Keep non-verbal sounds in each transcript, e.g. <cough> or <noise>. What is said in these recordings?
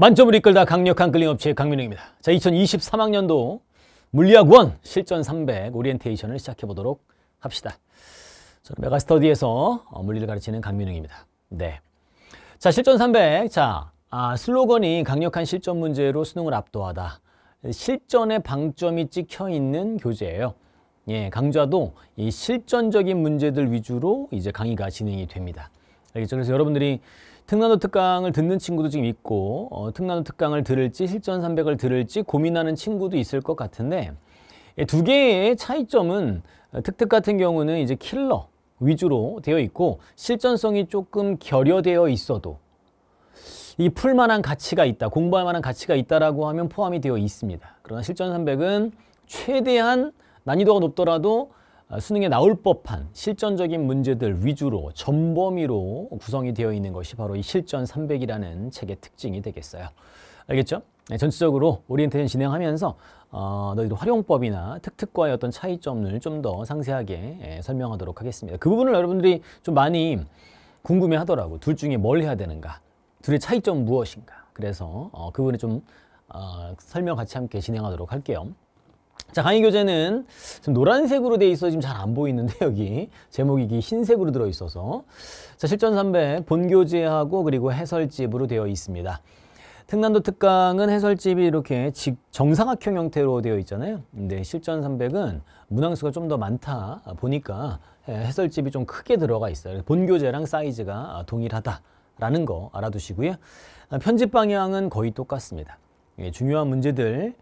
만점을 이끌다 강력한 끌림업체 강민웅입니다. 자, 2023학년도 물리학 원 실전 300 오리엔테이션을 시작해 보도록 합시다. 저는 메가스터디에서 어, 물리를 가르치는 강민웅입니다. 네. 자, 실전 300. 자, 아, 슬로건이 강력한 실전 문제로 수능을 압도하다. 실전에 방점이 찍혀 있는 교재예요. 예, 강좌도 이 실전적인 문제들 위주로 이제 강의가 진행이 됩니다. 그래서 여러분들이 특난도 특강을 듣는 친구도 지금 있고 어, 특난도 특강을 들을지 실전 300을 들을지 고민하는 친구도 있을 것 같은데 두 개의 차이점은 어, 특특 같은 경우는 이제 킬러 위주로 되어 있고 실전성이 조금 결여되어 있어도 이 풀만한 가치가 있다, 공부할 만한 가치가 있다라고 하면 포함이 되어 있습니다. 그러나 실전 300은 최대한 난이도가 높더라도 아, 수능에 나올 법한 실전적인 문제들 위주로 전범위로 구성이 되어 있는 것이 바로 이 실전 300이라는 책의 특징이 되겠어요. 알겠죠? 네, 전체적으로 오리엔테이션 진행하면서 어, 너희도 활용법이나 특특과의 어떤 차이점을 좀 더 상세하게 예, 설명하도록 하겠습니다. 그 부분을 여러분들이 좀 많이 궁금해 하더라고. 둘 중에 뭘 해야 되는가? 둘의 차이점 무엇인가? 그래서 어, 그 부분에 좀 어, 설명 같이 함께 진행하도록 할게요. 자 강의 교재는 지금 노란색으로 돼 있어 지금 잘 안 보이는데 <laughs> 여기 제목이 이게 흰색으로 들어 있어서 자 실전 3배 본교재하고 그리고 해설집으로 되어 있습니다. 특난도 특강은 해설집이 이렇게 정상학형 형태로 되어 있잖아요. 근데 실전 300은 문항수가 좀 더 많다 보니까 해설집이 좀 크게 들어가 있어요. 본교재랑 사이즈가 동일하다라는 거 알아두시고요. 아, 편집 방향은 거의 똑같습니다. 예, 중요한 문제들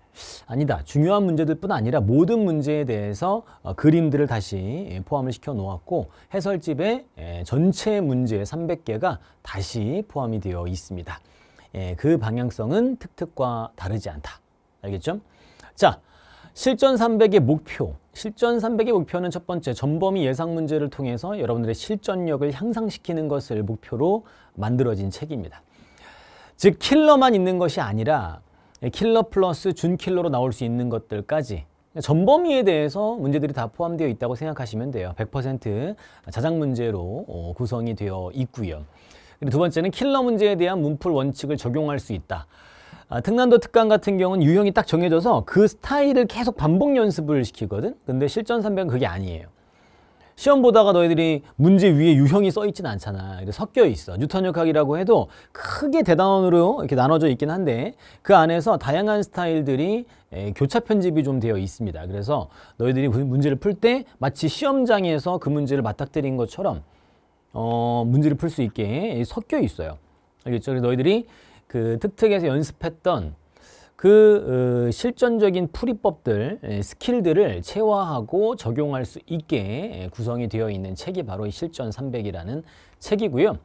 아니다 중요한 문제들뿐 아니라 모든 문제에 대해서 어, 그림들을 다시 예, 포함을 시켜 놓았고 해설집의 예, 전체 문제 300개가 다시 포함이 되어 있습니다. 그 방향성은 특특과 다르지 않다. 알겠죠? 자, 실전 300의 목표. 실전 300의 목표는 첫 번째 전범위 예상 문제를 통해서 여러분들의 실전력을 향상시키는 것을 목표로 만들어진 책입니다. 즉 킬러만 있는 것이 아니라 예, 킬러 플러스 준킬러로 나올 수 있는 것들까지 예, 전범위에 대해서 문제들이 다 포함되어 있다고 생각하시면 돼요. 100% 자작 문제로 어, 구성이 되어 있고요. 두 번째는 킬러 문제에 대한 문풀 원칙을 적용할 수 있다. 아, 특난도 특강 같은 경우는 유형이 딱 정해져서 그 스타일을 계속 반복 연습을 시키거든. 근데 실전 선배는 그게 아니에요. 시험 보다가 너희들이 문제 위에 유형이 써있진 않잖아. 섞여 있어. 뉴턴역학이라고 해도 크게 대단원으로 이렇게 나눠져 있긴 한데 그 안에서 다양한 스타일들이 교차 편집이 좀 되어 있습니다. 그래서 너희들이 문제를 풀 때 마치 시험장에서 그 문제를 맞닥뜨린 것처럼 어, 문제를 풀 수 있게 섞여 있어요. 알겠죠? 그래서 너희들이 그 특특에서 연습했던 그 어, 실전적인 풀이법들, 예, 스킬들을 체화하고 적용할 수 있게 예, 구성이 되어 있는 책이 바로 이 실전 300이라는 책이고요.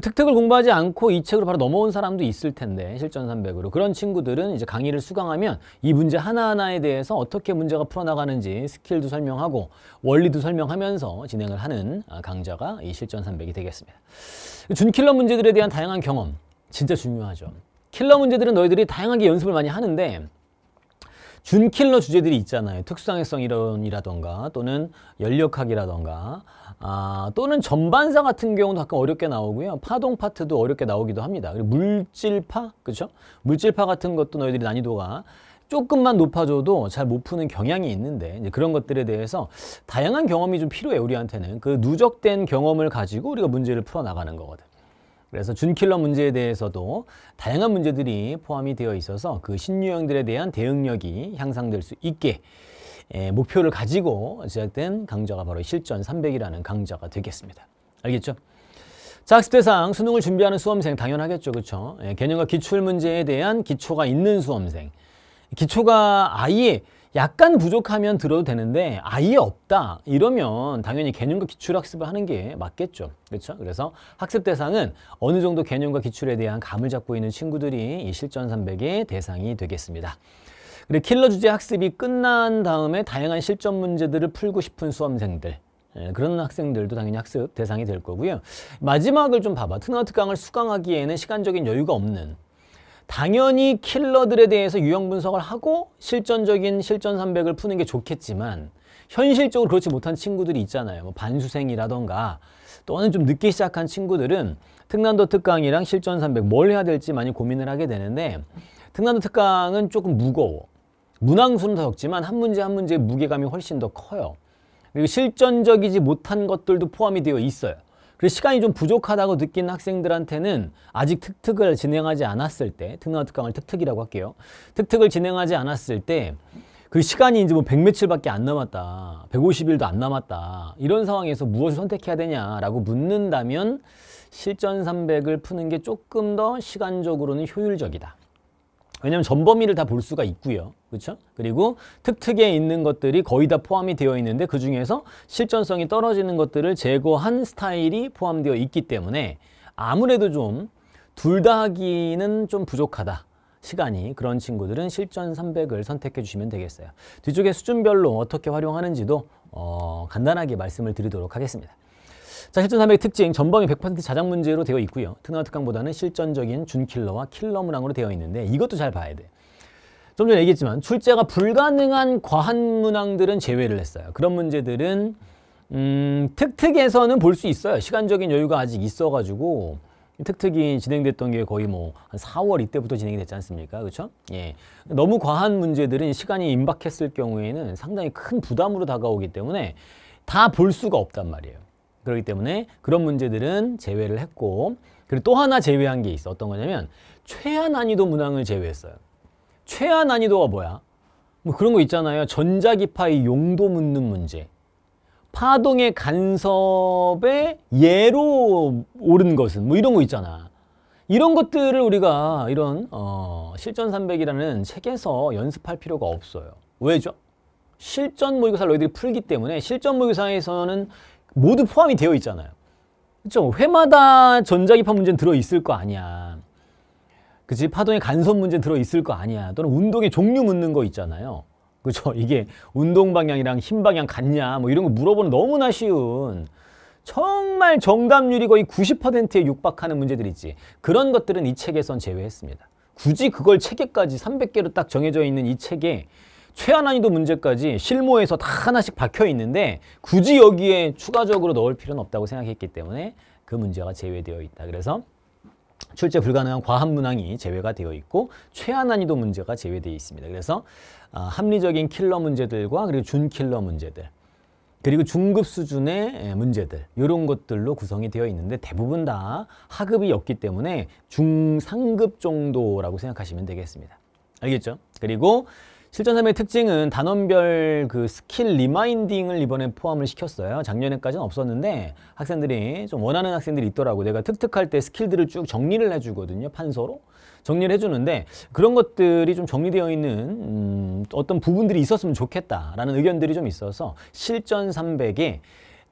특특을 공부하지 않고 이 책으로 바로 넘어온 사람도 있을 텐데 실전 300으로 그런 친구들은 이제 강의를 수강하면 이 문제 하나하나에 대해서 어떻게 문제가 풀어나가는지 스킬도 설명하고 원리도 설명하면서 진행을 하는 아, 강좌가 이 실전 300이 되겠습니다. 준킬러 문제들에 대한 다양한 경험 진짜 중요하죠. 킬러 문제들은 너희들이 다양하게 연습을 많이 하는데 준킬러 주제들이 있잖아요. 특수상해성 이론이라던가 또는 연력학이라던가 아, 또는 전반사 같은 경우도 가끔 어렵게 나오고요. 파동 파트도 어렵게 나오기도 합니다. 그리고 물질파, 그렇죠? 물질파 같은 것도 너희들이 난이도가 조금만 높아져도 잘 못 푸는 경향이 있는데 이제 그런 것들에 대해서 다양한 경험이 좀 필요해 우리한테는 그 누적된 경험을 가지고 우리가 문제를 풀어나가는 거거든. 그래서 준킬러 문제에 대해서도 다양한 문제들이 포함이 되어 있어서 그 신유형들에 대한 대응력이 향상될 수 있게 예, 목표를 가지고 제작된 강좌가 바로 실전 300이라는 강좌가 되겠습니다. 알겠죠? 자, 학습 대상 수능을 준비하는 수험생 당연하겠죠. 그렇죠? 개념과 기출 문제에 대한 기초가 있는 수험생. 기초가 아예 약간 부족하면 들어도 되는데 아예 없다 이러면 당연히 개념과 기출학습을 하는 게 맞겠죠. 그렇죠? 그래서 학습 대상은 어느 정도 개념과 기출에 대한 감을 잡고 있는 친구들이 이 실전 300의 대상이 되겠습니다. 그리고 킬러 주제 학습이 끝난 다음에 다양한 실전 문제들을 풀고 싶은 수험생들 예, 그런 학생들도 당연히 학습 대상이 될 거고요. 마지막을 좀 봐봐. 트나트 강을 수강하기에는 시간적인 여유가 없는 당연히 킬러들에 대해서 유형 분석을 하고 실전적인 실전 300을 푸는 게 좋겠지만 현실적으로 그렇지 못한 친구들이 있잖아요. 뭐 반수생이라던가 또는 좀 늦게 시작한 친구들은 특난도 특강이랑 실전 300 뭘 해야 될지 많이 고민을 하게 되는데 특난도 특강은 조금 무거워. 문항수는 더 적지만 한 문제 한 문제의 무게감이 훨씬 더 커요. 그리고 실전적이지 못한 것들도 포함이 되어 있어요. 그래서 시간이 좀 부족하다고 느낀 학생들한테는 아직 특특을 진행하지 않았을 때 특강 특강을 특특이라고 할게요. 특특을 진행하지 않았을 때 그 시간이 이제 뭐 100며칠밖에 안 남았다. 150일도 안 남았다. 이런 상황에서 무엇을 선택해야 되냐라고 묻는다면 실전 300을 푸는 게 조금 더 시간적으로는 효율적이다. 왜냐하면 전 범위를 다 볼 수가 있고요. 그렇죠? 그리고 특특에 있는 것들이 거의 다 포함이 되어 있는데 그 중에서 실전성이 떨어지는 것들을 제거한 스타일이 포함되어 있기 때문에 아무래도 좀 둘 다 하기는 좀 부족하다. 시간이 그런 친구들은 실전 300을 선택해 주시면 되겠어요. 뒤쪽에 수준별로 어떻게 활용하는지도 어, 간단하게 말씀을 드리도록 하겠습니다. 자, 실전 300 특징, 전범위 100% 자작 문제로 되어 있고요. 특강 특강보다는 실전적인 준킬러와 킬러 문항으로 되어 있는데 이것도 잘 봐야 돼. 좀 전에 얘기했지만 출제가 불가능한 과한 문항들은 제외를 했어요. 그런 문제들은 음, 특특에서는 볼 수 있어요. 시간적인 여유가 아직 있어가지고 특특이 진행됐던 게 거의 뭐 한 4월 이때부터 진행이 됐지 않습니까? 그렇죠? 예. 너무 과한 문제들은 시간이 임박했을 경우에는 상당히 큰 부담으로 다가오기 때문에 다 볼 수가 없단 말이에요. 그렇기 때문에 그런 문제들은 제외를 했고 그리고 또 하나 제외한 게 있어. 어떤 거냐면 최하 난이도 문항을 제외했어요. 최하 난이도가 뭐야? 뭐 그런 거 있잖아요. 전자기파의 용도 묻는 문제. 파동의 간섭의 예로 오른 것은 뭐 이런 거 있잖아. 이런 것들을 우리가 이런 어, 실전 300이라는 책에서 연습할 필요가 없어요. 왜죠? 실전 모의고사를 너희들이 풀기 때문에 실전 모의고사에서는 모두 포함이 되어 있잖아요. 그렇죠? 회마다 전자기파 문제는 들어있을 거 아니야. 그치? 파동에 간섭 문제 들어있을 거 아니야. 또는 운동의 종류 묻는 거 있잖아요. 그죠? <laughs> 이게 운동 방향이랑 힘 방향 같냐? 뭐 이런 거 물어보는 너무나 쉬운 정말 정답률이 거의 90%에 육박하는 문제들 있지. 그런 것들은 이 책에선 제외했습니다. 굳이 그걸 체계까지 300개로 딱 정해져 있는 이 책에 최하 난이도 문제까지 실무에서 다 하나씩 박혀 있는데 굳이 여기에 추가적으로 넣을 필요는 없다고 생각했기 때문에 그 문제가 제외되어 있다. 그래서 출제 불가능한 과한 문항이 제외가 되어 있고 최하 난이도 문제가 제외되어 있습니다. 그래서 아, 합리적인 킬러 문제들과 그리고 준킬러 문제들 그리고 중급 수준의 예, 문제들 이런 것들로 구성이 되어 있는데 대부분 다 하급이 없기 때문에 중상급 정도라고 생각하시면 되겠습니다. 알겠죠? 그리고 실전삼의 특징은 단원별 그 스킬 리마인딩을 이번에 포함을 시켰어요. 작년에까지는 없었는데 학생들이 좀 원하는 학생들이 있더라고. 내가 특특할 때 스킬들을 쭉 정리를 해주거든요. 판서로. 정리를 해주는데 그런 것들이 좀 정리되어 있는 음, 어떤 부분들이 있었으면 좋겠다라는 의견들이 좀 있어서 실전 300에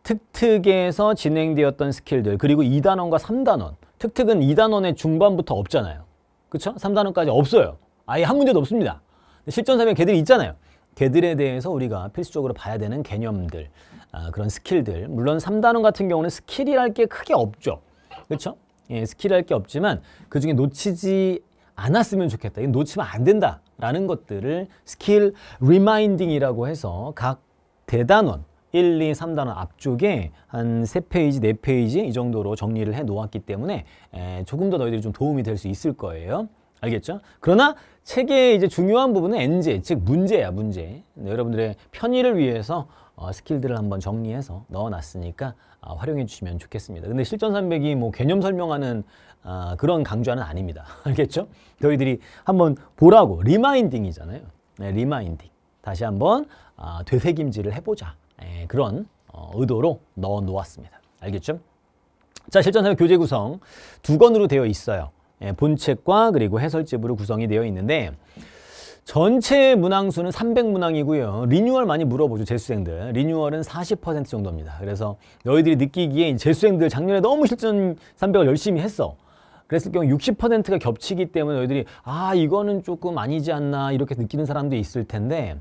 특특에서 진행되었던 스킬들 그리고 2단원과 3단원 특특은 2단원의 중반부터 없잖아요. 그렇죠? 3단원까지 없어요. 아예 한 문제도 없습니다. 실전삼에 개들이 있잖아요. 개들에 대해서 우리가 필수적으로 봐야 되는 개념들, 아, 그런 스킬들. 물론 3단원 같은 경우는 스킬이랄 게 크게 없죠. 그렇죠? 예, 스킬이랄 게 없지만 그중에 놓치지 않았으면 좋겠다. 놓치면 안 된다라는 것들을 스킬 리마인딩이라고 해서 각 대단원 1, 2, 3단원 앞쪽에 한 3페이지, 4페이지 이 정도로 정리를 해 놓았기 때문에 조금 더 너희들이 좀 도움이 될 수 있을 거예요. 알겠죠? 그러나 책의 이제 중요한 부분은 NJ, 즉 문제야, 문제. 여러분들의 편의를 위해서 어, 스킬들을 한번 정리해서 넣어놨으니까 어, 활용해 주시면 좋겠습니다. 근데 실전 300이 뭐 개념 설명하는 어, 그런 강좌는 아닙니다. <laughs> 알겠죠? 저희들이 한번 보라고 리마인딩이잖아요. 네, 리마인딩. 다시 한번 아, 되새김질을 해보자. 네, 그런 어, 의도로 넣어 놓았습니다. 알겠죠? 자, 실전 300 교재 구성 두 권으로 되어 있어요. 예, 본책과 그리고 해설집으로 구성이 되어 있는데 전체 문항수는 300문항이고요. 리뉴얼 많이 물어보죠, 재수생들. 리뉴얼은 40% 정도입니다. 그래서 너희들이 느끼기에 재수생들 작년에 너무 실전 300을 열심히 했어. 그랬을 경우 60%가 겹치기 때문에 너희들이 아, 이거는 조금 아니지 않나 이렇게 느끼는 사람도 있을 텐데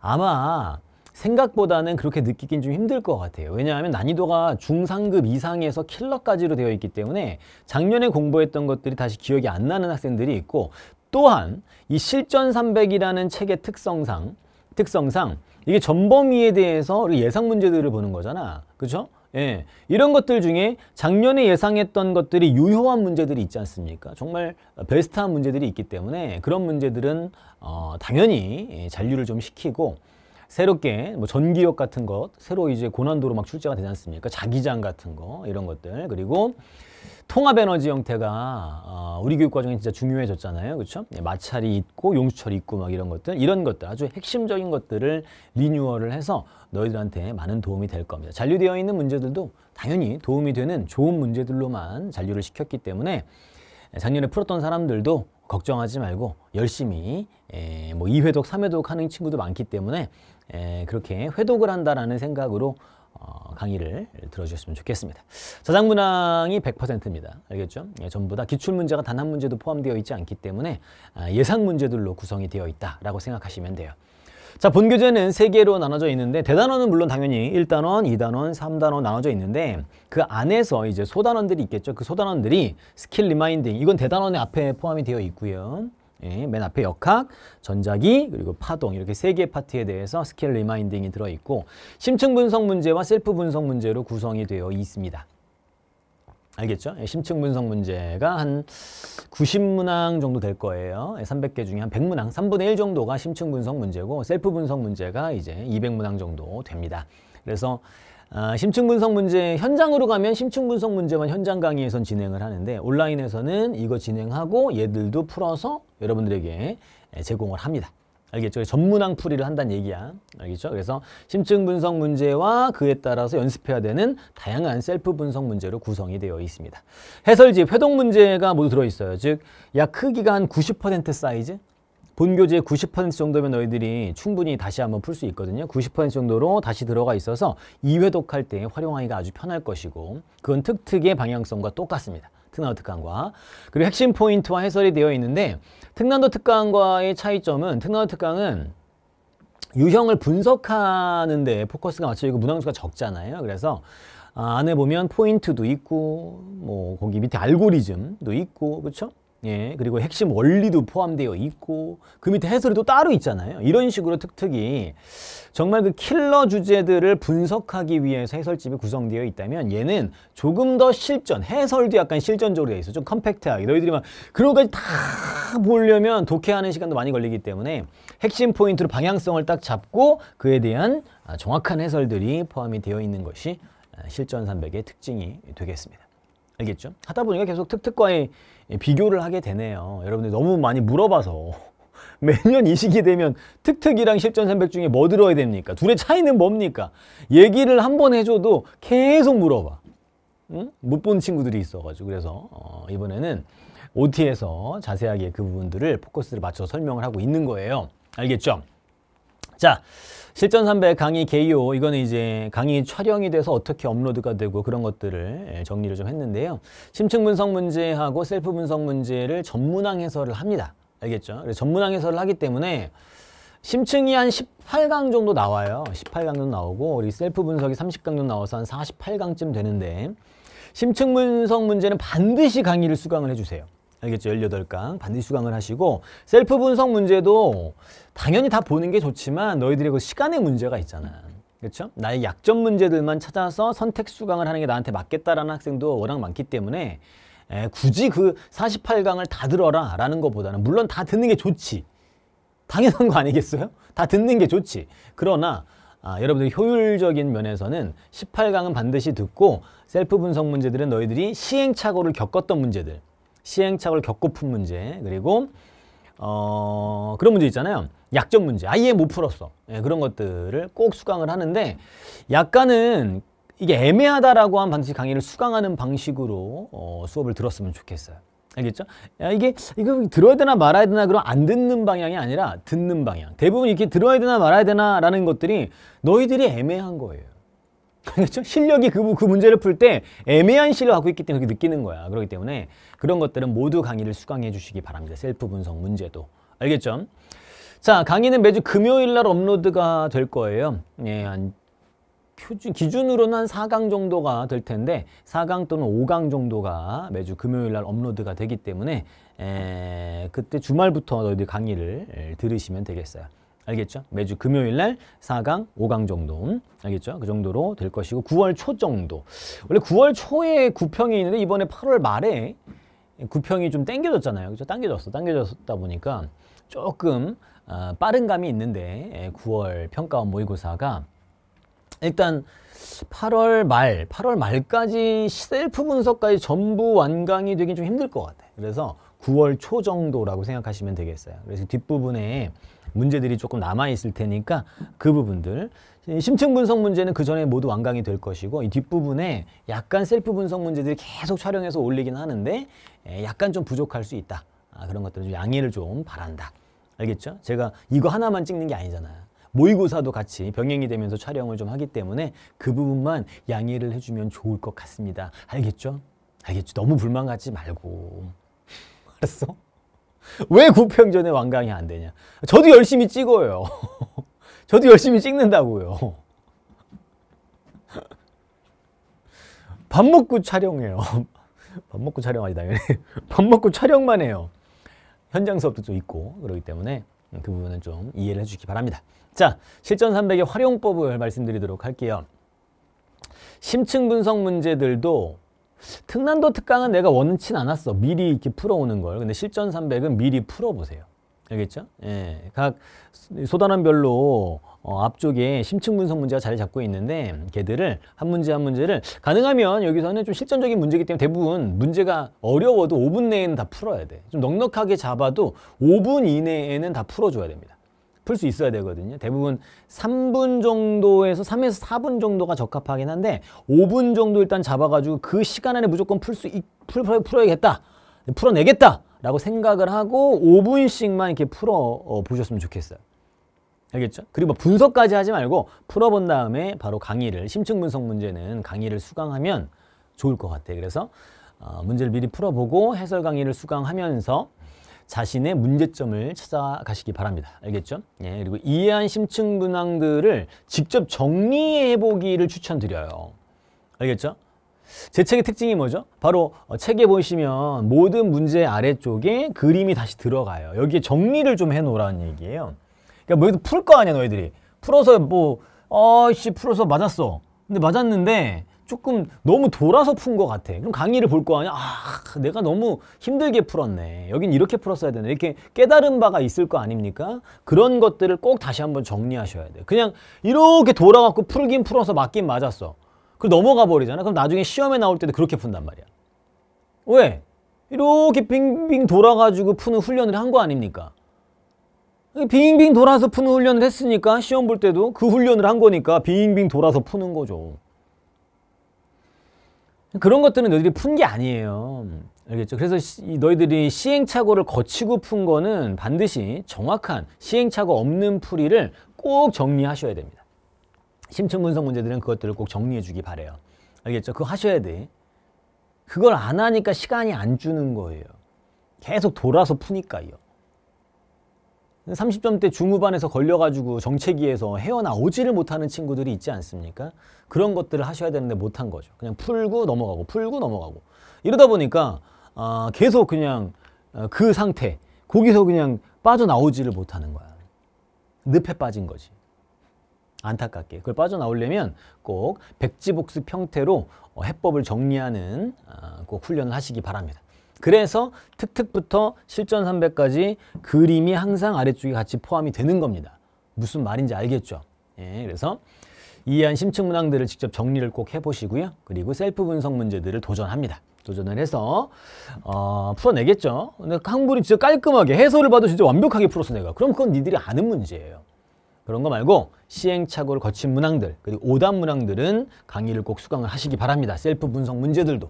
아마 생각보다는 그렇게 느끼긴 좀 힘들 것 같아요. 왜냐하면 난이도가 중상급 이상에서 킬러까지로 되어 있기 때문에 작년에 공부했던 것들이 다시 기억이 안 나는 학생들이 있고 또한 이 실전 300이라는 책의 특성상 특성상 이게 전범위에 대해서 예상 문제들을 보는 거잖아. 그렇죠? 예, 이런 것들 중에 작년에 예상했던 것들이 유효한 문제들이 있지 않습니까? 정말 베스트한 문제들이 있기 때문에 그런 문제들은 어, 당연히 잔류를 좀 시키고 새롭게 뭐 전기역 같은 것 새로 이제 고난도로 막 출제가 되지 않습니까? 자기장 같은 거 이런 것들 그리고 통합 에너지 형태가 어, 우리 교육 과정에 진짜 중요해졌잖아요. 그렇죠? 마찰이 있고 용수철이 있고 막 이런 것들 이런 것들 아주 핵심적인 것들을 리뉴얼을 해서 너희들한테 많은 도움이 될 겁니다. 잔류되어 있는 문제들도 당연히 도움이 되는 좋은 문제들로만 잔류를 시켰기 때문에 작년에 풀었던 사람들도 걱정하지 말고 열심히 에, 예, 뭐 2회독, 3회독 하는 친구도 많기 때문에 그렇게 회독을 한다라는 생각으로 어, 강의를 들어주셨으면 좋겠습니다. 저장문항이 100%입니다. 알겠죠? 예, 전부 다 기출문제가 단 한 문제도 포함되어 있지 않기 때문에 아, 예상 문제들로 구성이 되어 있다라고 생각하시면 돼요. 자, 본교재는 세개로 나눠져 있는데 대단원은 물론 당연히 1단원, 2단원, 3단원 나눠져 있는데 그 안에서 이제 소단원들이 있겠죠. 그 소단원들이 스킬 리마인딩, 이건 대단원의 앞에 포함이 되어 있고요. 예, 맨 앞에 역학, 전자기, 그리고 파동 이렇게 세 개의 파트에 대해서 스킬 리마인딩이 들어있고 심층 분석 문제와 셀프 분석 문제로 구성이 되어 있습니다. 알겠죠? 예, 심층 분석 문제가 한 90문항 정도 될 거예요. 300개 예, 중에 한 100문항, 3분의 1 정도가 심층 분석 문제고 셀프 분석 문제가 이제 200문항 정도 됩니다. 그래서 아, 심층분석 문제 현장으로 가면 심층분석 문제만 현장 강의에선 진행을 하는데 온라인에서는 이거 진행하고 얘들도 풀어서 여러분들에게 예, 제공을 합니다. 알겠죠? 전문항 풀이를 한다는 얘기야. 알겠죠? 그래서 심층 분석 문제와 그에 따라서 연습해야 되는 다양한 셀프 분석 문제로 구성이 되어 있습니다. 해설집 회동 문제가 모두 들어있어요. 즉, 약 크기가 한 90% 사이즈? 본교재 90% 정도면 너희들이 충분히 다시 한번 풀 수 있거든요. 90% 정도로 다시 들어가 있어서 2회독할 때 활용하기가 아주 편할 것이고 그건 특특의 방향성과 똑같습니다. 특난도 특강과 그리고 핵심 포인트와 해설이 되어 있는데 특난도 특강과의 차이점은 특난도 특강은 유형을 분석하는 데 포커스가 맞춰 있고 문항수가 적잖아요. 그래서 아, 안에 보면 포인트도 있고 뭐 거기 밑에 알고리즘도 있고 그렇죠? 예, 그리고 핵심 원리도 포함되어 있고 그 밑에 해설이 또 따로 있잖아요. 이런 식으로 특특이 정말 그 킬러 주제들을 분석하기 위해서 해설집이 구성되어 있다면 얘는 조금 더 실전, 해설도 약간 실전적으로 돼 있어. 좀 컴팩트하게. 너희들이 막 그런 것까지 다 보려면 독해하는 시간도 많이 걸리기 때문에 핵심 포인트로 방향성을 딱 잡고 그에 대한 아, 정확한 해설들이 포함이 되어 있는 것이 아, 실전 300의 특징이 되겠습니다. 알겠죠? 하다 보니까 계속 특특과의 예, 비교를 하게 되네요. 여러분들 너무 많이 물어봐서 <laughs> 매년 이 시기 되면 특특이랑 실전 300 중에 뭐 들어야 됩니까? 둘의 차이는 뭡니까? 얘기를 한 번 해줘도 계속 물어봐. 응? 못 본 친구들이 있어가지고 그래서 어, 이번에는 OT에서 자세하게 그 부분들을 포커스를 맞춰 서 설명을 하고 있는 거예요. 알겠죠? 자, 실전 300 강의 개요 이거는 이제 강의 촬영이 돼서 어떻게 업로드가 되고 그런 것들을 예, 정리를 좀 했는데요. 심층 분석 문제하고 셀프 분석 문제를 전문항 해설을 합니다. 알겠죠? 그래서 전문항 해설을 하기 때문에 심층이 한 18강 정도 나와요. 18강 정도 나오고 우리 셀프 분석이 30강 정도 나와서 한 48강쯤 되는데 심층 분석 문제는 반드시 강의를 수강을 해주세요. 알겠죠? 18강 반드시 수강을 하시고 셀프 분석 문제도 당연히 다 보는 게 좋지만 너희들이 그 시간의 문제가 있잖아. 그렇죠? 나의 약점 문제들만 찾아서 선택 수강을 하는 게 나한테 맞겠다라는 학생도 워낙 많기 때문에 에, 굳이 그 48강을 다 들어라 라는 것보다는 물론 다 듣는 게 좋지. 당연한 거 아니겠어요? 다 듣는 게 좋지. 그러나 아, 여러분들 효율적인 면에서는 18강은 반드시 듣고 셀프 분석 문제들은 너희들이 시행착오를 겪었던 문제들, 시행착오를 겪고픈 문제, 그리고 어, 그런 문제 있잖아요. 약점 문제. 아예 못 풀었어. 예, 그런 것들을 꼭 수강을 하는데 약간은 이게 애매하다라고 한 반드시 강의를 수강하는 방식으로 어, 수업을 들었으면 좋겠어요. 알겠죠? 야, 이게 이거 들어야 되나 말아야 되나 그럼안 듣는 방향이 아니라 듣는 방향. 대부분 이렇게 들어야 되나 말아야 되나라는 것들이 너희들이 애매한 거예요. 그렇죠? 실력이 그, 그 문제를 풀 때 애매한 실력을 갖고 있기 때문에 느끼는 거야. 그렇기 때문에 그런 것들은 모두 강의를 수강해 주시기 바랍니다. 셀프 분석 문제도. 알겠죠? 자, 강의는 매주 금요일 날 업로드가 될 거예요. 예, 한 표준, 기준으로는 한 4강 정도가 될 텐데 4강 또는 5강 정도가 매주 금요일 날 업로드가 되기 때문에 에, 그때 주말부터 너희들 강의를 들으시면 되겠어요. 알겠죠? 매주 금요일 날 4강, 5강 정도. 알겠죠? 그 정도로 될 것이고 9월 초 정도. 원래 9월 초에 9평이 있는데 이번에 8월 말에 9평이 좀 당겨졌잖아요. 그죠? 당겨졌어. 당겨졌다 보니까 조금 어, 빠른 감이 있는데 9월 예, 평가원 모의고사가 일단 8월 말, 8월 말까지 셀프 분석까지 전부 완강이 되긴 좀 힘들 것 같아요. 그래서 9월 초 정도라고 생각하시면 되겠어요. 그래서 뒷부분에 문제들이 조금 남아있을 테니까 그 부분들 심층 분석 문제는 그 전에 모두 완강이 될 것이고 이 뒷부분에 약간 셀프 분석 문제들이 계속 촬영해서 올리긴 하는데 예, 약간 좀 부족할 수 있다. 아, 그런 것들은 좀 양해를 좀 바란다. 알겠죠? 제가 이거 하나만 찍는 게 아니잖아요. 모의고사도 같이 병행이 되면서 촬영을 좀 하기 때문에 그 부분만 양해를 해주면 좋을 것 같습니다. 알겠죠? 알겠죠? 너무 불만 갖지 말고. <laughs> 알았어? 왜 구평전에 완강이 안 되냐? 저도 열심히 찍어요. <laughs> 저도 열심히 찍는다고요. <laughs> 밥 먹고 촬영해요. <laughs> 밥 먹고 촬영하지 당연히. 밥 먹고 촬영만 해요. 현장 수업도 좀 있고 그러기 때문에 그 부분은 좀 이해를 해주시기 바랍니다. 자, 실전 300의 활용법을 말씀드리도록 할게요. 심층 분석 문제들도 특난도 특강은 내가 원치 않았어. 미리 이렇게 풀어오는 걸. 근데 실전 300은 미리 풀어보세요. 알겠죠? 예. 각 소단원별로 어, 앞쪽에 심층 분석 문제가 자리 잡고 있는데 걔들을 한 문제 한 문제를 가능하면 여기서는 좀 실전적인 문제이기 때문에 대부분 문제가 어려워도 5분 내에는 다 풀어야 돼. 좀 넉넉하게 잡아도 5분 이내에는 다 풀어줘야 됩니다. 풀수 있어야 되거든요. 대부분 3분 정도에서 3에서 4분 정도가 적합하긴 한데 5분 정도 일단 잡아가지고 그 시간 안에 무조건 풀 수 풀, 풀어야겠다. 풀어내겠다. 라고 생각을 하고 5분씩만 이렇게 풀어 어, 보셨으면 좋겠어요. 알겠죠? 그리고 뭐 분석까지 하지 말고 풀어본 다음에 바로 강의를 심층 분석 문제는 강의를 수강하면 좋을 것 같아요. 그래서 어, 문제를 미리 풀어보고 해설 강의를 수강하면서 자신의 문제점을 찾아가시기 바랍니다. 알겠죠? 예, 그리고 이해한 심층분황들을 직접 정리해보기를 추천드려요. 알겠죠? 제 책의 특징이 뭐죠? 바로 어, 책에 보시면 모든 문제 아래쪽에 그림이 다시 들어가요. 여기에 정리를 좀 해놓으라는 얘기예요. 그러니까 뭐 이거 풀거 아니야 너희들이. 풀어서 뭐 어씨 풀어서 맞았어. 근데 맞았는데 조금 너무 돌아서 푼 것 같아. 그럼 강의를 볼 거 아니야? 아, 내가 너무 힘들게 풀었네. 여긴 이렇게 풀었어야 되네. 이렇게 깨달은 바가 있을 거 아닙니까? 그런 것들을 꼭 다시 한번 정리하셔야 돼. 그냥 이렇게 돌아갖고 풀긴 풀어서 맞긴 맞았어. 그 넘어가 버리잖아. 그럼 나중에 시험에 나올 때도 그렇게 푼단 말이야. 왜? 이렇게 빙빙 돌아가지고 푸는 훈련을 한 거 아닙니까? 빙빙 돌아서 푸는 훈련을 했으니까 시험 볼 때도 그 훈련을 한 거니까 빙빙 돌아서 푸는 거죠. 그런 것들은 너희들이 푼 게 아니에요. 알겠죠? 그래서 시, 너희들이 시행착오를 거치고 푼 거는 반드시 정확한 시행착오 없는 풀이를 꼭 정리하셔야 됩니다. 심층분석 문제들은 그것들을 꼭 정리해 주기 바래요. 알겠죠? 그거 하셔야 돼. 그걸 안 하니까 시간이 안 주는 거예요. 계속 돌아서 푸니까요. 30점대 중후반에서 걸려가지고 정체기에서 헤어나오지를 못하는 친구들이 있지 않습니까? 그런 것들을 하셔야 되는데 못한 거죠. 그냥 풀고 넘어가고 풀고 넘어가고 이러다 보니까 아, 계속 그냥 어, 그 상태 거기서 그냥 빠져나오지를 못하는 거야. 늪에 빠진 거지. 안타깝게. 그걸 빠져나오려면 꼭 백지복습 형태로 어, 해법을 정리하는 아, 꼭 훈련을 하시기 바랍니다. 그래서 특특부터 실전 300까지 그림이 항상 아래쪽에 같이 포함이 되는 겁니다. 무슨 말인지 알겠죠? 예, 그래서 이해한 심층 문항들을 직접 정리를 꼭 해보시고요. 그리고 셀프 분석 문제들을 도전합니다. 도전을 해서 어, 풀어내겠죠. 근데 항불이 진짜 깔끔하게 해설을 봐도 진짜 완벽하게 풀었어 내가. 그럼 그건 니들이 아는 문제예요. 그런 거 말고 시행착오를 거친 문항들 그리고 오답 문항들은 강의를 꼭 수강을 하시기 바랍니다. 셀프 분석 문제들도.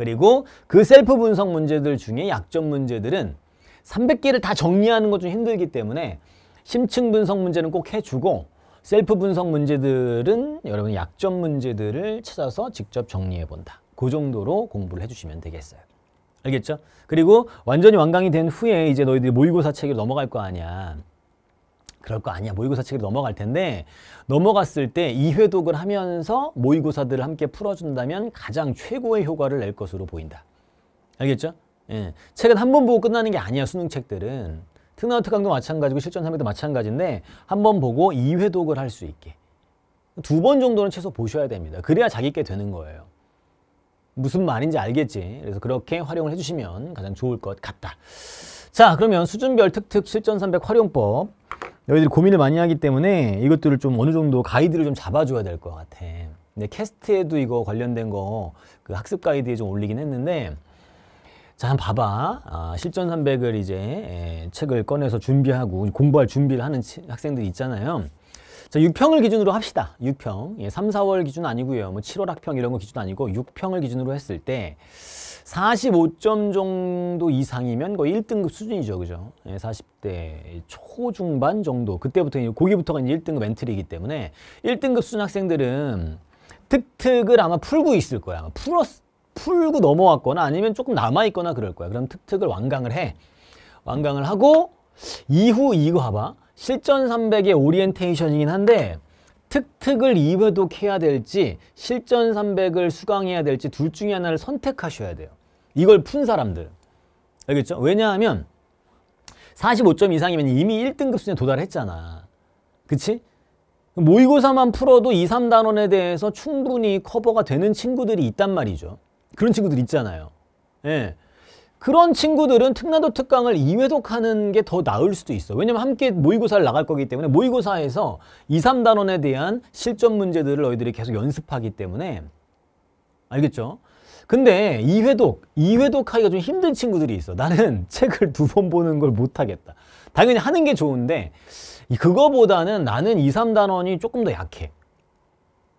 그리고 그 셀프 분석 문제들 중에 약점 문제들은 300개를 다 정리하는 것 좀 힘들기 때문에 심층 분석 문제는 꼭 해주고 셀프 분석 문제들은 여러분 약점 문제들을 찾아서 직접 정리해 본다. 그 정도로 공부를 해주시면 되겠어요. 알겠죠? 그리고 완전히 완강이 된 후에 이제 너희들이 모의고사 책으로 넘어갈 거 아니야. 그럴 거 아니야. 모의고사 책으로 넘어갈 텐데 넘어갔을 때 이회독을 하면서 모의고사들을 함께 풀어준다면 가장 최고의 효과를 낼 것으로 보인다. 알겠죠? 예. 책은 한 번 보고 끝나는 게 아니야. 수능책들은. 특나우 특강도 마찬가지고 실전 3회도 마찬가지인데 한 번 보고 이회독을 할 수 있게. 두 번 정도는 최소 보셔야 됩니다. 그래야 자기 게 되는 거예요. 무슨 말인지 알겠지. 그래서 그렇게 활용을 해주시면 가장 좋을 것 같다. 자 그러면 수준별 특특 실전 300 활용법 너희들이 고민을 많이 하기 때문에 이것들을 좀 어느 정도 가이드를 좀 잡아줘야 될 것 같아. 근데 캐스트에도 이거 관련된 거 그 학습 가이드에 좀 올리긴 했는데 자, 한번 봐봐. 아, 실전 300을 이제 에, 예, 책을 꺼내서 준비하고 공부할 준비를 하는 치, 학생들이 있잖아요. 자, 6평을 기준으로 합시다. 6평. 예, 3, 4월 기준 아니고요. 뭐 7월 학평 이런 거 기준 아니고 6평을 기준으로 했을 때 45점 정도 이상이면 거의 1등급 수준이죠. 그죠? 40대 예, 초중반 정도. 그때부터 고기부터가 1등급 엔트리이기 때문에 1등급 수준 학생들은 특특을 아마 풀고 있을 거야. 풀었, 풀고 넘어왔거나 아니면 조금 남아있거나 그럴 거야. 그럼 특특을 완강을 해. 완강을 하고 이후 이거 봐봐. 실전 300의 오리엔테이션이긴 한데 특특을 2회독해야 될지 실전 300을 수강해야 될지 둘 중에 하나를 선택하셔야 돼요. 이걸 푼 사람들. 알겠죠? 왜냐하면 45점 이상이면 이미 1등급 수준에 도달했잖아. 그치? 모의고사만 풀어도 2, 3단원에 대해서 충분히 커버가 되는 친구들이 있단 말이죠. 그런 친구들 있잖아요. 예. 그런 친구들은 특난도 특강을 2회독하는 게 더 나을 수도 있어. 왜냐면 함께 모의고사를 나갈 거기 때문에 모의고사에서 2, 3단원에 대한 실전 문제들을 너희들이 계속 연습하기 때문에 알겠죠? 근데 이 회독, 이 회독하기가 좀 힘든 친구들이 있어. 나는 <laughs> 책을 두 번 보는 걸 못하겠다. 당연히 하는 게 좋은데 그거보다는 나는 2, 3단원이 조금 더 약해.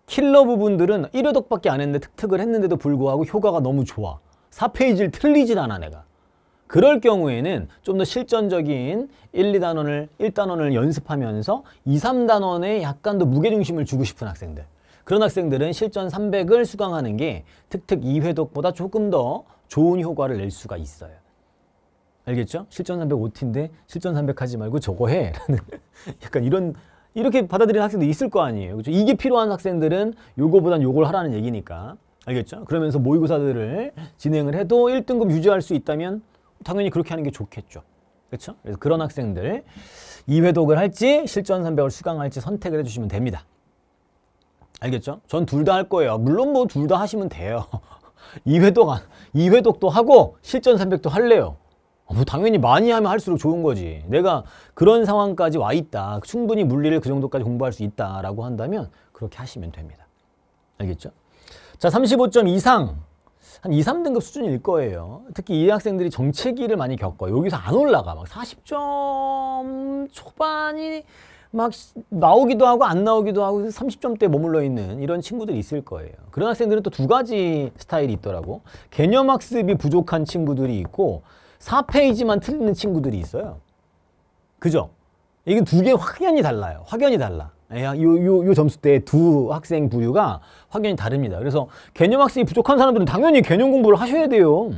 킬러 부분들은 1회독밖에 안 했는데 특특을 했는데도 불구하고 효과가 너무 좋아. 4페이지를 틀리질 않아 내가. 그럴 경우에는 좀 더 실전적인 1, 2단원을, 1단원을 연습하면서 2, 3단원에 약간 더 무게중심을 주고 싶은 학생들. 그런 학생들은 실전 300을 수강하는 게 특특 2회독보다 조금 더 좋은 효과를 낼 수가 있어요. 알겠죠? 실전 300 OT인데 실전 300 하지 말고 저거 해. <laughs> 약간 이런 이렇게 받아들이는 학생도 있을 거 아니에요. 그렇죠? 이게 필요한 학생들은 요거보단 요걸 하라는 얘기니까. 알겠죠? 그러면서 모의고사들을 진행을 해도 1등급 유지할 수 있다면 당연히 그렇게 하는 게 좋겠죠. 그렇죠? 그래서 그런 학생들 2회독을 할지 실전 300을 수강할지 선택을 해주시면 됩니다. 알겠죠? 전 둘 다 할 거예요. 물론 뭐 둘 다 하시면 돼요. 2회독, <laughs> 2회독도 하고 실전 300도 할래요. 아, 뭐 당연히 많이 하면 할수록 좋은 거지. 내가 그런 상황까지 와 있다. 충분히 물리를 그 정도까지 공부할 수 있다라고 한다면 그렇게 하시면 됩니다. 알겠죠? 자, 35점 이상 한 2, 3등급 수준일 거예요. 특히 이 학생들이 정체기를 많이 겪어. 여기서 안 올라가. 막 40점 초반이 막 나오기도 하고 안 나오기도 하고 30점대에 머물러 있는 이런 친구들이 있을 거예요. 그런 학생들은 또 두 가지 스타일이 있더라고. 개념 학습이 부족한 친구들이 있고 4페이지만 틀리는 친구들이 있어요. 그죠? 이게 두 개 확연히 달라요. 확연히 달라. 예, 요, 요, 요 점수대 두 학생 부류가 확연히 다릅니다. 그래서 개념 학습이 부족한 사람들은 당연히 개념 공부를 하셔야 돼요.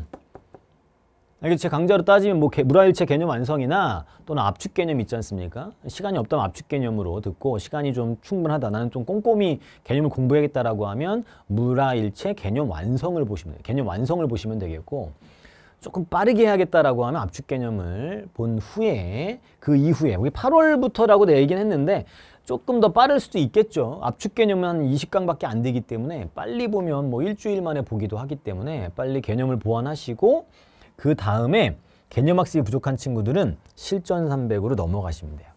그러제 강좌로 따지면 뭐 물화일체 개념 완성이나 또는 압축 개념 있지 않습니까? 시간이 없다면 압축 개념으로 듣고 시간이 좀 충분하다. 나는 좀 꼼꼼히 개념을 공부해야겠다라고 하면 물화일체 개념 완성을 보시면 돼요. 개념 완성을 보시면 되겠고 조금 빠르게 해야겠다라고 하면 압축 개념을 본 후에 그 이후에 우리 8월부터라고 얘기는 했는데 조금 더 빠를 수도 있겠죠. 압축 개념은 한 20강밖에 안 되기 때문에 빨리 보면 뭐 일주일 만에 보기도 하기 때문에 빨리 개념을 보완하시고 그 다음에 개념학습이 부족한 친구들은 실전 300으로 넘어가시면 돼요.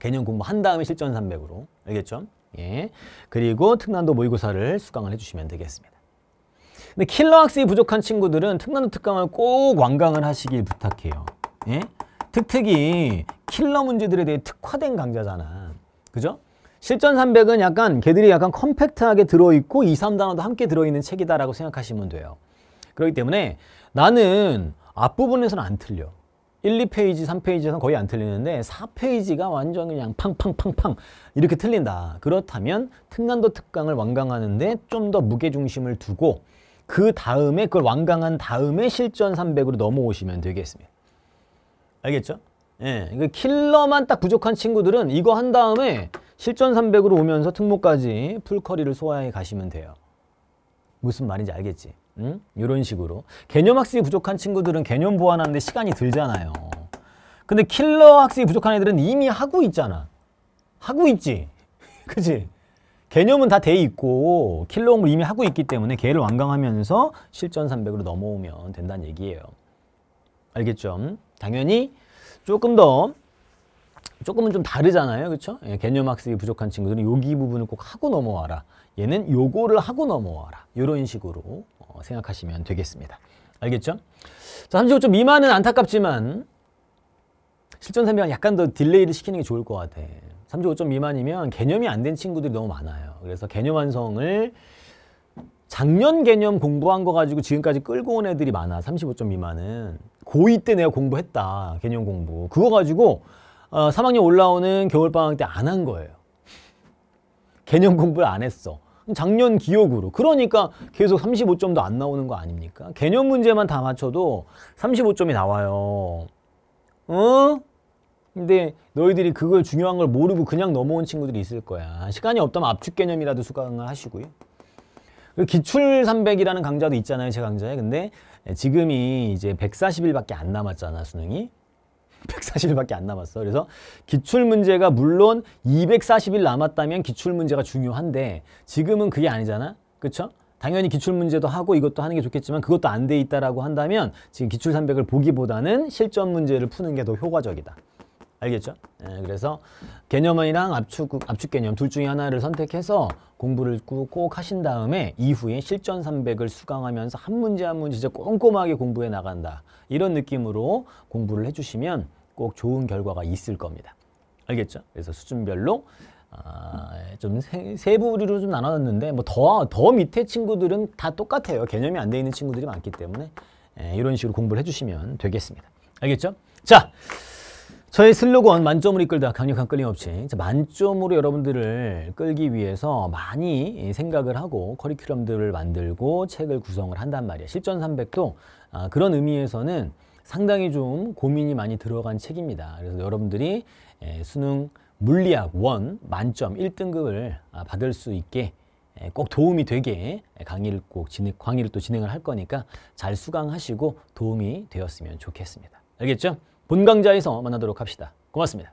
개념 공부한 다음에 실전 300으로. 알겠죠? 예. 그리고 특난도 모의고사를 수강을 해주시면 되겠습니다. 근데 킬러 학습이 부족한 친구들은 특난도 특강을 꼭 완강을 하시길 부탁해요. 예? 특특히 킬러 문제들에 대해 특화된 강좌잖아. 그죠? 실전 300은 약간 걔들이 약간 컴팩트하게 들어있고 2, 3단어도 함께 들어있는 책이다라고 생각하시면 돼요. 그렇기 때문에 나는 앞부분에서는 안 틀려. 1, 2페이지, 3페이지에서는 거의 안 틀리는데 4페이지가 완전 그냥 팡팡팡팡 이렇게 틀린다. 그렇다면 특난도 특강을 완강하는데 좀 더 무게중심을 두고 그 다음에 그걸 완강한 다음에 실전 300으로 넘어오시면 되겠습니다. 알겠죠? 예, 그 킬러만 딱 부족한 친구들은 이거 한 다음에 실전 300으로 오면서 특목까지 풀커리를 소화해 가시면 돼요. 무슨 말인지 알겠지? 음? 이런 식으로 개념 학습이 부족한 친구들은 개념 보완하는데 시간이 들잖아요 근데 킬러 학습이 부족한 애들은 이미 하고 있잖아 하고 있지 <laughs> 그치? 개념은 다 돼 있고 킬러 공부를 이미 하고 있기 때문에 걔를 완강하면서 실전 300으로 넘어오면 된다는 얘기예요 알겠죠? 당연히 조금 더 조금은 좀 다르잖아요. 그렇죠? 예, 개념 학습이 부족한 친구들은 여기 부분을 꼭 하고 넘어와라. 얘는 요거를 하고 넘어와라. 이런 식으로 어, 생각하시면 되겠습니다. 알겠죠? 자, 35초 미만은 안타깝지만 실전 선배가 약간 더 딜레이를 시키는 게 좋을 것 같아. 35점 미만이면 개념이 안 된 친구들이 너무 많아요. 그래서 개념 완성을 작년 개념 공부한 거 가지고 지금까지 끌고 온 애들이 많아. 35점 미만은. 고2 때 내가 공부했다. 개념 공부. 그거 가지고 어, 3학년 올라오는 겨울방학 때 안 한 거예요. 개념 공부를 안 했어. 작년 기억으로. 그러니까 계속 35점도 안 나오는 거 아닙니까? 개념 문제만 다 맞춰도 35점이 나와요. 어? 근데 너희들이 그걸 중요한 걸 모르고 그냥 넘어온 친구들이 있을 거야. 시간이 없다면 압축 개념이라도 수강을 하시고요. 기출 300이라는 강좌도 있잖아요, 제 강좌에. 근데 지금이 이제 140일밖에 안 남았잖아, 수능이. 140일밖에 안 남았어. 그래서 기출문제가 물론 240일 남았다면 기출문제가 중요한데 지금은 그게 아니잖아. 그쵸? 당연히 기출문제도 하고 이것도 하는 게 좋겠지만 그것도 안 돼 있다라고 한다면 지금 기출 300을 보기보다는 실전 문제를 푸는 게 더 효과적이다. 알겠죠? 예, 그래서 개념이랑 압축, 압축 개념 둘 중에 하나를 선택해서 공부를 꼭 하신 다음에 이후에 실전 300을 수강하면서 한 문제 한 문제 진짜 꼼꼼하게 공부해 나간다. 이런 느낌으로 공부를 해주시면 꼭 좋은 결과가 있을 겁니다. 알겠죠? 그래서 수준별로 아, 좀 세, 부류로 좀 나눠놨는데 뭐더더 밑에 친구들은 다 똑같아요. 개념이 안 돼 있는 친구들이 많기 때문에 예, 이런 식으로 공부를 해주시면 되겠습니다. 알겠죠? 자. 저의 슬로건 만점을 이끌다 강력한 끌림없이 만점으로 여러분들을 끌기 위해서 많이 생각을 하고 커리큘럼들을 만들고 책을 구성을 한단 말이에요. 실전 300도 아, 그런 의미에서는 상당히 좀 고민이 많이 들어간 책입니다. 그래서 여러분들이 예, 수능 물리학 1 만점 1등급을 아, 받을 수 있게 예, 꼭 도움이 되게 강의를 꼭 진행, 강의를 또 진행을 할 거니까 잘 수강하시고 도움이 되었으면 좋겠습니다. 알겠죠? 본강좌에서 만나도록 합시다. 고맙습니다.